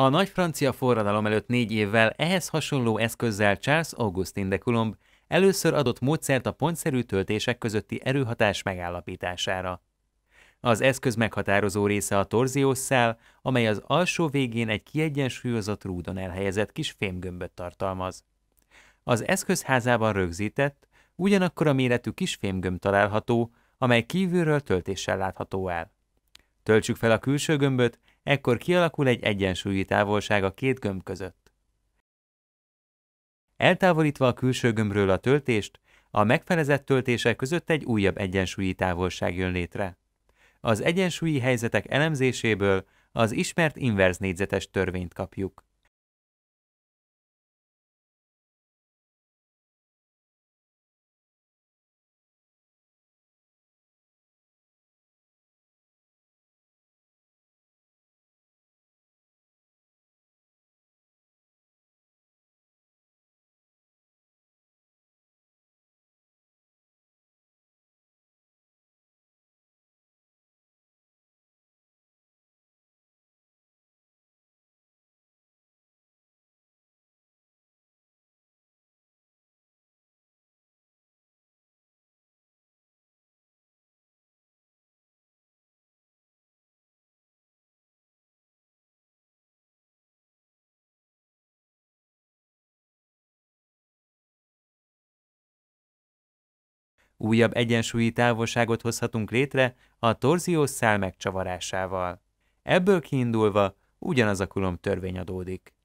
A nagy francia forradalom előtt négy évvel ehhez hasonló eszközzel Charles Augustin de Coulomb először adott módszert a pontszerű töltések közötti erőhatás megállapítására. Az eszköz meghatározó része a torziós szál, amely az alsó végén egy kiegyensúlyozott rúdon elhelyezett kis fémgömböt tartalmaz. Az eszköz házában rögzített, ugyanakkor a méretű kis fémgömb található, amely kívülről töltéssel látható el. Töltsük fel a külső gömböt, Ekkor kialakul egy egyensúlyi távolság a két gömb között. Eltávolítva a külső gömbről a töltést, a megfelezett töltések között egy újabb egyensúlyi távolság jön létre. Az egyensúlyi helyzetek elemzéséből az ismert inverz négyzetes törvényt kapjuk. Újabb egyensúlyi távolságot hozhatunk létre a torziós szál megcsavarásával. Ebből kiindulva ugyanaz a kulom törvény adódik.